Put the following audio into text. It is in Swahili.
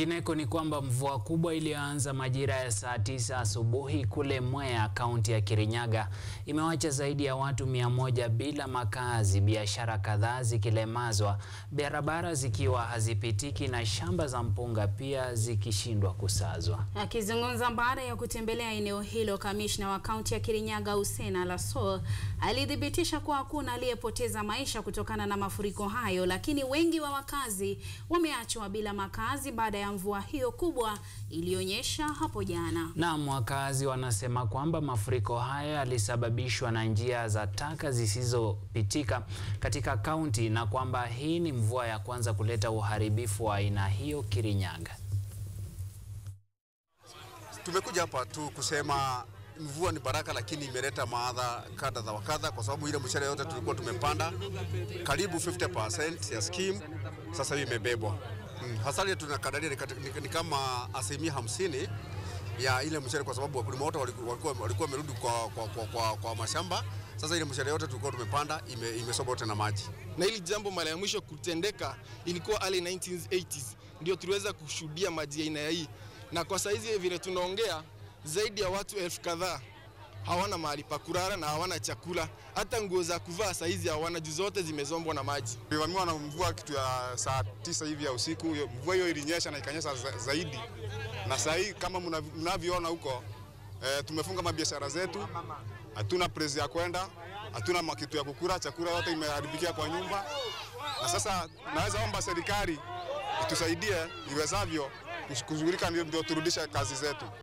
Kwingineko ni kwamba mvua kubwa iliyoanza majira ya saa tisa asubuhi kule Mwea, kaunti ya Kirinyaga, imewacha zaidi ya watu mia moja bila makazi, biashara kadhaa zikilemazwa, barabara zikiwa hazipitiki na shamba za mpunga pia zikishindwa kusazwa. Akizungumza baada ya kutembelea eneo hilo, kamishna wa kaunti ya Kirinyaga Hussein Lasso alithibitisha kuwa hakuna aliyepoteza maisha kutokana na mafuriko hayo, lakini wengi wa wakazi wameachwa bila makazi baada ya mvua hiyo kubwa iliyonyesha hapo jana. Naam, wakazi wanasema kwamba mafuriko haya yalisababishwa na njia za taka zisizopitika katika kaunti na kwamba hii ni mvua ya kwanza kuleta uharibifu wa aina hiyo Kirinyaga. Tumekuja hapa tu kusema mvua ni baraka, lakini imeleta maadha kadha za wakadha, kwa sababu ile mchele yote tulikuwa tumepanda karibu 50% ya scheme sasa hivi imebebwa. Mm, Hasara tunakadiria ni kama asilimia hamsini ya ile mshale, kwa sababu wakulima wote walikuwa walikuwa wamerudi kwa, kwa, kwa, kwa, kwa mashamba. Sasa ile mshale yote tulikuwa tumepanda imesoba yote na maji, na hili jambo mara ya mwisho kutendeka ilikuwa ali 1980s ndio tuliweza kushuhudia maji aina hii, na kwa saizi vile tunaongea zaidi ya watu elfu kadhaa hawana mahali pa kulala na hawana chakula, hata nguo za kuvaa hizi hawana juu zote zimezombwa na maji. Tulivamiwa na mvua kitu ya saa tisa hivi ya usiku. Mvua hiyo ilinyesha na ikanyesha za, zaidi, na saa hii kama mnavyoona huko e, tumefunga mabiashara zetu, hatuna prezi ya kwenda, hatuna makitu ya kukula, chakula yote imeharibikia kwa nyumba, na sasa naweza omba serikali itusaidie iwezavyo kushughulika, ndio turudisha kazi zetu.